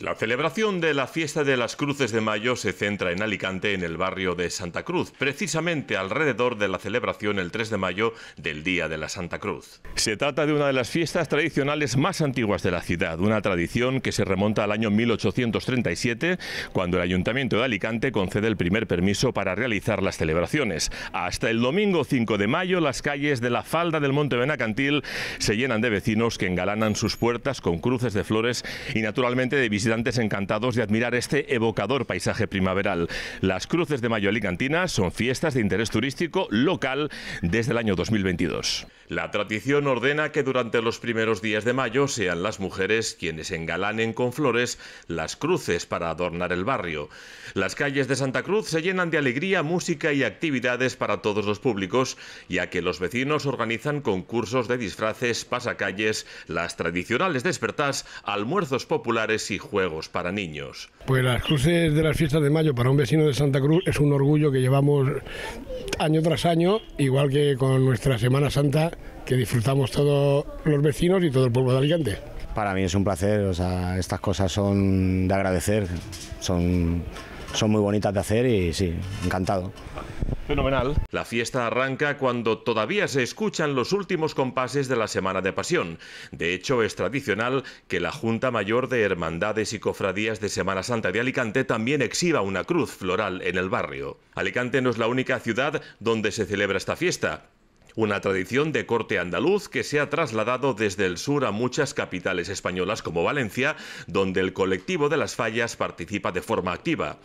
La celebración de la fiesta de las Cruces de Mayo se centra en Alicante, en el barrio de Santa Cruz, precisamente alrededor de la celebración el 3 de mayo del Día de la Santa Cruz. Se trata de una de las fiestas tradicionales más antiguas de la ciudad, una tradición que se remonta al año 1837, cuando el Ayuntamiento de Alicante concede el primer permiso para realizar las celebraciones. Hasta el domingo 5 de mayo, las calles de la falda del Monte Benacantil se llenan de vecinos que engalanan sus puertas con cruces de flores y naturalmente de visitas encantados de admirar este evocador paisaje primaveral. Las cruces de Mayo Alicantina son fiestas de interés turístico local desde el año 2022. La tradición ordena que durante los primeros días de mayo sean las mujeres quienes engalanen con flores las cruces para adornar el barrio. Las calles de Santa Cruz se llenan de alegría, música y actividades para todos los públicos, ya que los vecinos organizan concursos de disfraces, pasacalles, las tradicionales despertás, almuerzos populares y juegos para niños. Pues las cruces de las fiestas de mayo para un vecino de Santa Cruz es un orgullo que llevamos año tras año, igual que con nuestra Semana Santa que disfrutamos todos los vecinos y todo el pueblo de Alicante. Para mí es un placer, o sea, estas cosas son de agradecer, son, son muy bonitas de hacer y sí, encantado. La fiesta arranca cuando todavía se escuchan los últimos compases de la Semana de Pasión. De hecho, es tradicional que la Junta Mayor de Hermandades y Cofradías de Semana Santa de Alicante también exhiba una cruz floral en el barrio. Alicante no es la única ciudad donde se celebra esta fiesta, una tradición de corte andaluz que se ha trasladado desde el sur a muchas capitales españolas como Valencia, donde el colectivo de las fallas participa de forma activa.